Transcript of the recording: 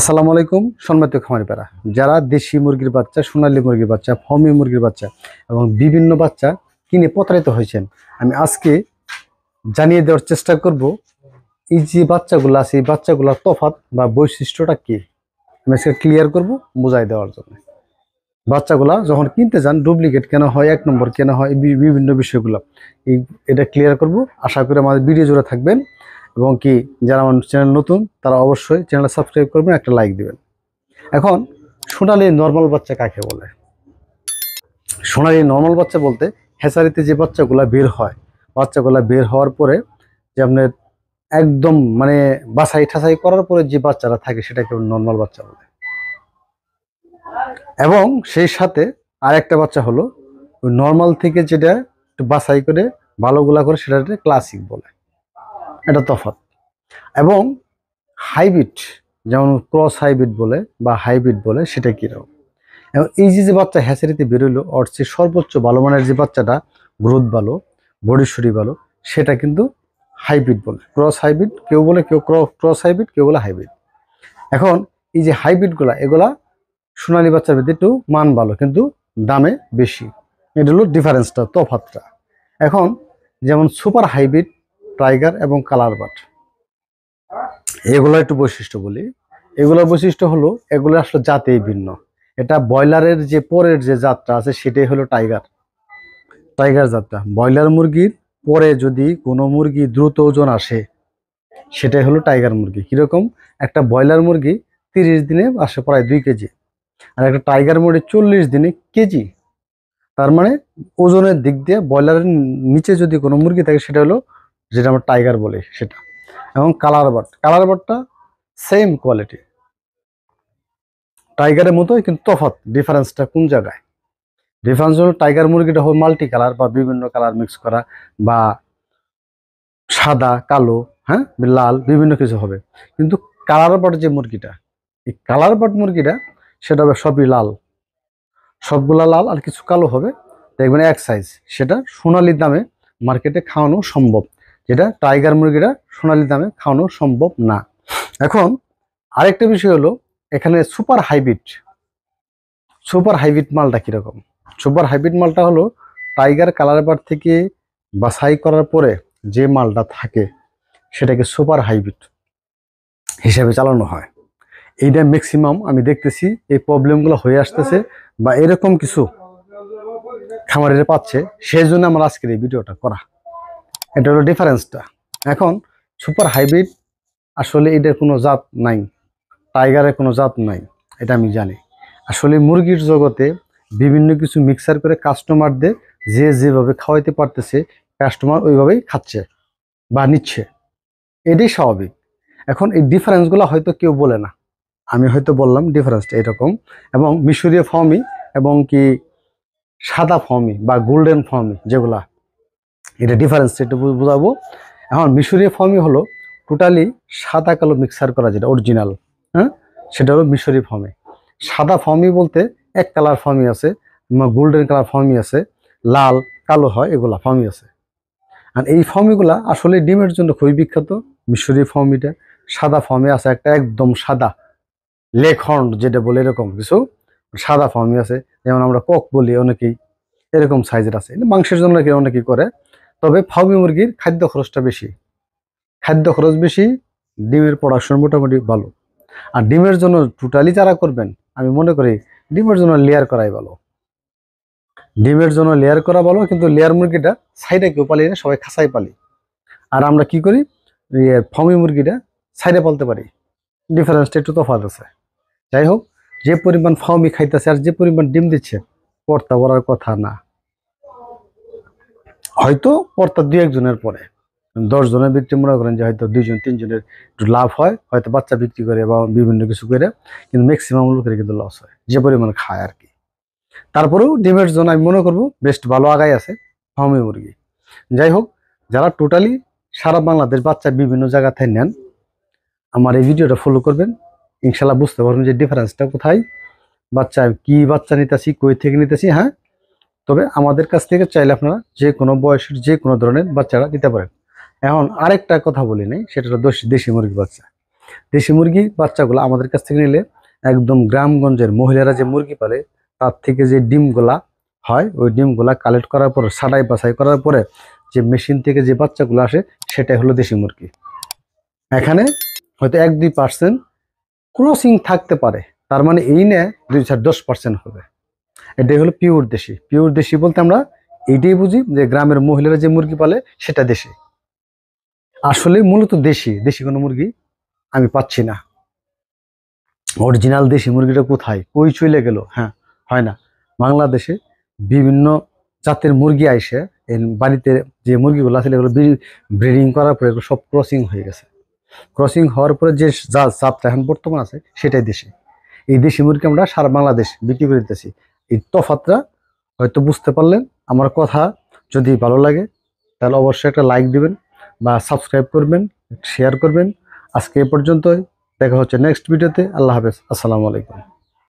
আসসালামু আলাইকুম সম্মানিত খামারিপাড়া যারা দেশি মুরগির বাচ্চা সোনালি মুরগির বাচ্চা ফমি মুরগির বাচ্চা এবং বিভিন্ন বাচ্চা কিনে প্রতারিত হয়েছেন আমি আজকে জানিয়ে দেওয়ার চেষ্টা করব এই যে বাচ্চাগুলো আছে এই বাচ্চাগুলোর তফাত বা বৈশিষ্ট্যটা কী আমি আজকে ক্লিয়ার করব বোঝাই দেওয়ার জন্য বাচ্চাগুলা যখন কিনতে যান ডুপ্লিকেট কেন হয় এক নম্বর কেন হয় বিভিন্ন বিষয়গুলো এই এটা ক্লিয়ার করব আশা করি আমাদের ভিডিও জুড়ে থাকবেন এবং কি যারা আমার চ্যানেল নতুন তারা অবশ্যই চ্যানেলটা সাবস্ক্রাইব করবেন একটা লাইক দিবেন এখন সোনালি নর্মাল বাচ্চা কাকে বলে সোনালি নর্মাল বাচ্চা বলতে হেঁচারিতে যে বাচ্চাগুলো বের হয় বাচ্চাগুলো বের হওয়ার পরে যে আপনার একদম মানে বাছাই ঠাসাই করার পরে যে বাচ্চারা থাকে সেটাকে নর্মাল বাচ্চা বলে এবং সেই সাথে আর একটা বাচ্চা হলো নর্মাল থেকে যেটা একটু বাছাই করে ভালোগুলা করে সেটা ক্লাসিক বলে এটা তফাত এবং হাইব্রিড যেমন ক্রস হাইব্রিড বলে বা হাইব্রিড বলে সেটা কীরকম এবং এই যে যে বাচ্চা হ্যাচারিতে বেরোলো অর্থে সর্বোচ্চ ভালো মানের যে বাচ্চাটা গ্রোথ ভালো বডিশরি ভালো সেটা কিন্তু হাইব্রিড বলে ক্রস হাইব্রিড কেউ বলে কেউ ক্রস হাইব্রিড কেউ বলে হাইব্রিড এখন এই যে হাইব্রিডগুলা এগুলা সোনালি বাচ্চার ভিতরে একটু মান ভালো কিন্তু দামে বেশি এটা হলো ডিফারেন্সটা তফাতটা এখন যেমন সুপার হাইব্রিড টাইগার এবং কালার বাট এগুলো একটু বৈশিষ্ট্য বলি এগুলোর বৈশিষ্ট্য হলো এগুলো আসলে জাতেই ভিন্ন এটা ব্রয়লারের যে পরের যে জাতটা আছে সেটাই হলো টাইগার টাইগার জাতটা ব্রয়লার মুরগির পরে যদি কোনো মুরগি দ্রুত ওজন আসে সেটাই হলো টাইগার মুরগি কীরকম একটা ব্রয়লার মুরগি তিরিশ দিনে আসে প্রায় দুই কেজি আর একটা টাইগার মুরগি চল্লিশ দিনে কেজি তার মানে ওজনের দিক দিয়ে ব্রয়লারের নিচে যদি কোনো মুরগি থাকে সেটা হলো যেটা আমরা টাইগার বলি সেটা এবং কালার বার্ড কালার বার্ডটা সেম কোয়ালিটি টাইগারের মতোই কিন্তু তফাৎ ডিফারেন্সটা কোন জায়গায় ডিফারেন্স হল টাইগার মুরগিটা হল মাল্টি কালার বা বিভিন্ন কালার মিক্স করা বা সাদা কালো হ্যাঁ লাল বিভিন্ন কিছু হবে কিন্তু কালার বার্ড যে মুরগিটা এই কালার বার্ড মুরগিটা সেটা হবে সবই লাল সবগুলা লাল আর কিছু কালো হবে দেখবেন এক সাইজ সেটা সোনালির দামে মার্কেটে খাওয়ানো সম্ভব যেটা টাইগার মুরগিরা সোনালি দামে খাওয়ানো সম্ভব না এখন আরেকটা বিষয় হলো এখানে সুপার হাইব্রিড সুপার হাইব্রিড মালটা কীরকম সুপার হাইব্রিড মালটা হলো টাইগার কালার বার থেকে বাছাই করার পরে যে মালটা থাকে সেটাকে সুপার হাইব্রিড হিসাবে চালানো হয় এইটা ম্যাক্সিমাম আমি দেখতেছি এই প্রবলেমগুলো হয়ে আসতেছে বা এরকম কিছু খামারের পাচ্ছে সেই জন্য আমার আজকের এই ভিডিওটা করা এটা হলো ডিফারেন্সটা এখন সুপার হাইব্রিড আসলে এটার কোনো জাত নাই টাইগারের কোনো জাত নাই এটা আমি জানি আসলে মুরগির জগতে বিভিন্ন কিছু মিক্সার করে কাস্টমারদের যে যেভাবে খাওয়াইতে পারতেছে কাস্টমার ওইভাবেই খাচ্ছে বা নিচ্ছে এটাই স্বাভাবিক এখন এই ডিফারেন্সগুলো হয়তো কেউ বলে না আমি হয়তো বললাম ডিফারেন্সটা এরকম এবং মিশরীয় ফর্মি এবং কি সাদা ফর্মি বা গোল্ডেন ফর্মি যেগুলা এটা ডিফারেন্স সেটা বোঝাবো এখন মিশরীয় ফর্মই হলো টোটালি সাদা কালো মিক্সার করা যেটা অরিজিনাল হ্যাঁ সেটা হলো মিশরীয় ফর্মে সাদা ফর্মই বলতে এক কালার ফর্মই আছে গোল্ডেন কালার ফর্মই আছে লাল কালো হয় এগুলা ফর্মই আছে আর এই ফর্মিগুলা আসলে ডিমের জন্য খুবই বিখ্যাত মিশরীয় ফর্ম এটা সাদা ফর্মে আছে একটা একদম সাদা লেখন যেটা বলে এরকম কিছু সাদা ফর্মই আছে যেমন আমরা কক বলি অনেকেই এরকম সাইজের আছে মাংসের জন্য অনেকেই করে তবে ফাউমি মুরগির খাদ্য খরচটা বেশি খাদ্য খরচ বেশি ডিমের প্রোডাকশন মোটামুটি ভালো আর ডিমের জন্য টোটালি যারা করবেন আমি মনে করি ডিমের জন্য লেয়ার করাই ভালো ডিমের জন্য লেয়ার করা ভালো কিন্তু লেয়ার মুরগিটা সাইডে কেউ পালিয়ে না সবাই খাসাই পালি আর আমরা কি করি ইয়ে, ফমি মুরগিটা সাইডে পালতে পারি ডিফারেন্সটা একটু তফাত আছে যাই হোক যে পরিমাণ ফাউমি খাইতেছে আর যে পরিমাণ ডিম দিচ্ছে পর্তা বলার কথা না হয়তো পর্তা দুই একজনের পরে দশ জনের বিক্রি মনে করেন যে হয়তো দুইজন তিনজনের একটু লাভ হয় হয়তো বাচ্চা বিক্রি করে বা বিভিন্ন কিছু করে কিন্তু ম্যাক্সিমাম লোকের কিন্তু লস হয় যে পরিমাণ খায় আর কি তারপরেও ডিমের জন্য আমি মনে করবো বেস্ট ভালো আগায় আছে ফার্মে মুরগি যাই হোক যারা টোটালি সারা বাংলাদেশ বাচ্চা বিভিন্ন জায়গা থেকে নেন আমার এই ভিডিওটা ফলো করবেন ইনশাল্লাহ বুঝতে পারবেন যে ডিফারেন্সটা কোথায় বাচ্চা কি বাচ্চা নিতেছি কই থেকে নিতেছি হ্যাঁ তবে আমাদের কাছ থেকে চাইলে আপনারা যে কোনো বয়সের যে কোনো ধরনের বাচ্চারা দিতে পারেন এখন আরেকটা কথা বলি নাই সেটা হলো দেশি মুরগির বাচ্চা দেশি মুরগি বাচ্চাগুলো আমাদের কাছ থেকে নিলে একদম গ্রামগঞ্জের মহিলারা যে মুরগি পালে তার থেকে যে ডিমগুলা হয় ওই ডিমগুলা কালেক্ট করার পর সাদাই বাছাই করার পরে যে মেশিন থেকে যে বাচ্চাগুলো আসে সেটাই হলো দেশি মুরগি এখানে হয়তো এক দুই পার্সেন্ট ক্রসিং থাকতে পারে তার মানে এই নেয় দুই চার দশ পার্সেন্ট হবে এটাই হলো পিওর দেশি পিওর দেশি বলতে আমরা এটাই বুঝি যে গ্রামের মহিলারা যে মুরগি পালে সেটা দেশি আসলে মূলত দেশি দেশি কোনো মুরগি আমি পাচ্ছি না অরিজিনাল দেশি মুরগিটা কোথায় কই চলে গেল হ্যাঁ হয় না বাংলাদেশে বিভিন্ন জাতের মুরগি আইসে বাড়িতে যে মুরগিগুলো আছে এগুলো ব্রিডিং করার পরে এগুলো সব ক্রসিং হয়ে গেছে ক্রসিং হওয়ার পরে যে চাপটা এখন বর্তমান আছে সেটাই দেশি এই দেশি মুরগি আমরা সারা বাংলাদেশ বিক্রি করে দিতেছি এই তফাতটা হয়তো বুঝতে পারলেন আমার কথা যদি ভালো লাগে তাহলে অবশ্যই একটা লাইক দিবেন বা সাবস্ক্রাইব করবেন শেয়ার করবেন আজকে এ পর্যন্তই দেখা হচ্ছে নেক্সট ভিডিওতে আল্লাহ হাফেজ আসসালামু আলাইকুম